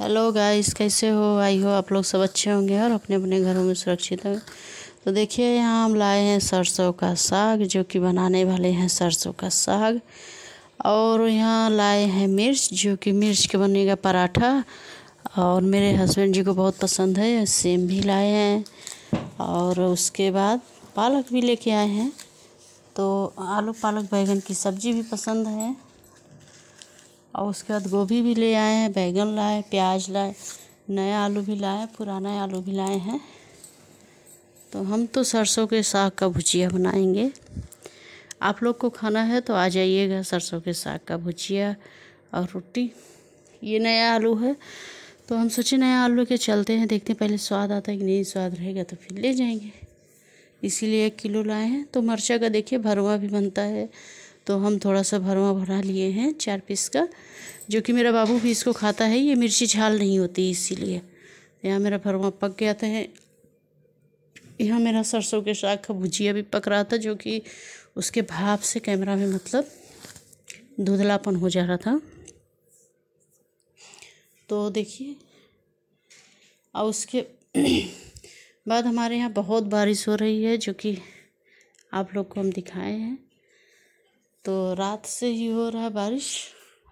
hello guys कैसे हो आई हो आप लोग सब अच्छे होंगे और अपने अपने घरों में सुरक्षित होंगे तो देखिए यहाँ हम लाए हैं सरसों का साग जो कि बनाने वाले हैं सरसों का साग और यहाँ लाए हैं मिर्च जो कि मिर्च के बनेगा पराठा और मेरे हस्बैंड जी को बहुत पसंद है सेम भी लाए हैं और उसके बाद पालक भी लेके आए हैं तो आलू पालक बैगन की सब्ज़ी भी पसंद है और उसके बाद गोभी भी ले आए हैं बैंगन लाए प्याज लाए नया आलू भी लाए पुराना आलू भी लाए हैं तो हम तो सरसों के साग का भुजिया बनाएंगे आप लोग को खाना है तो आ जाइएगा सरसों के साग का भुजिया और रोटी ये नया आलू है तो हम सोचे नया आलू के चलते हैं देखते हैं पहले स्वाद आता है कि नहीं स्वाद रहेगा तो फिर ले जाएंगे इसीलिए एक किलो लाए हैं तो मरचा का देखिए भरवा भी बनता है तो हम थोड़ा सा भरवा भरा लिए हैं चार पीस का जो कि मेरा बाबू भी इसको खाता है ये मिर्ची झाल नहीं होती इसीलिए यहाँ मेरा भरवा पक गया था यहाँ मेरा सरसों के साग का भुजिया भी पक रहा था जो कि उसके भाप से कैमरा में मतलब धुंधलापन हो जा रहा था तो देखिए और उसके बाद हमारे यहाँ बहुत बारिश हो रही है जो कि आप लोग को हम दिखाए हैं तो रात से ही हो रहा है बारिश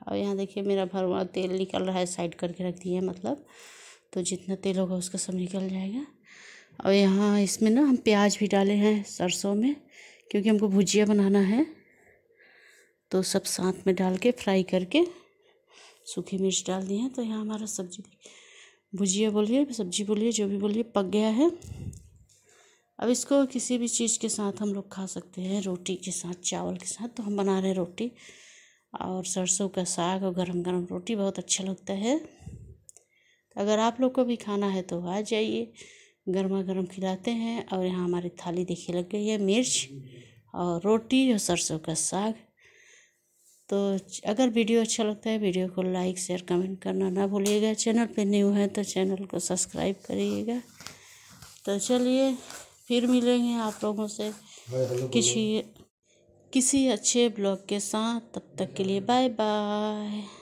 और यहाँ देखिए मेरा भरवा तेल निकल रहा है साइड करके रख दिए मतलब तो जितना तेल होगा उसका सब निकल जाएगा और यहाँ इसमें ना हम प्याज भी डाले हैं सरसों में क्योंकि हमको भुजिया बनाना है तो सब साथ में डाल के फ्राई करके सूखी मिर्च डाल दिए हैं तो यहाँ हमारा सब्जी भुजिया बोलिए सब्जी बोलिए जो भी बोलिए पक गया है अब इसको किसी भी चीज़ के साथ हम लोग खा सकते हैं रोटी के साथ चावल के साथ तो हम बना रहे हैं रोटी और सरसों का साग और गरम गरम रोटी बहुत अच्छा लगता है अगर आप लोग को भी खाना है तो आ जाइए गर्मा गर्म खिलाते हैं और यहाँ हमारी थाली देखिए लग गई है मिर्च और रोटी और सरसों का साग तो अगर वीडियो अच्छा लगता है वीडियो को लाइक शेयर कमेंट करना ना भूलिएगा चैनल पे न्यू है तो चैनल को सब्सक्राइब करिएगा तो चलिए फिर मिलेंगे आप लोगों से किसी किसी अच्छे ब्लॉग के साथ तब तक के लिए बाय बाय